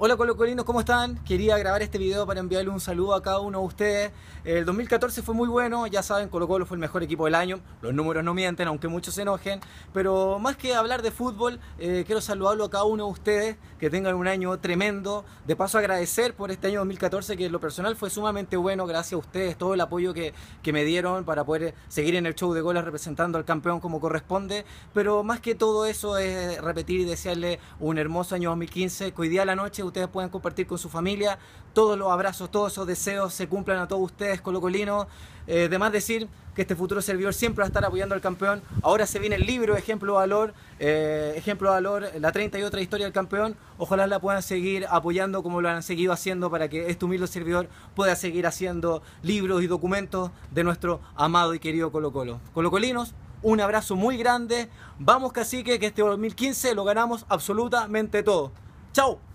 Hola colocolinos, ¿cómo están? Quería grabar este video para enviarle un saludo a cada uno de ustedes. El 2014 fue muy bueno, ya saben, Colo Colo fue el mejor equipo del año. Los números no mienten, aunque muchos se enojen. Pero más que hablar de fútbol, eh, quiero saludarlo a cada uno de ustedes, que tengan un año tremendo. De paso agradecer por este año 2014, que en lo personal fue sumamente bueno, gracias a ustedes, todo el apoyo que, que me dieron para poder seguir en el show de goles representando al campeón como corresponde. Pero más que todo eso es repetir y desearle un hermoso año 2015, que a la noche ustedes puedan compartir con su familia. Todos los abrazos, todos esos deseos se cumplan a todos ustedes, Colo Eh, de más decir que este futuro servidor siempre va a estar apoyando al campeón. Ahora se viene el libro Ejemplo de Valor, eh, Ejemplo de Valor, la 30 y otra historia del campeón. Ojalá la puedan seguir apoyando como lo han seguido haciendo para que este humilde servidor pueda seguir haciendo libros y documentos de nuestro amado y querido Colo Colo. Colocolinos, un abrazo muy grande. Vamos cacique, que este 2015 lo ganamos absolutamente todo. ¡Chao!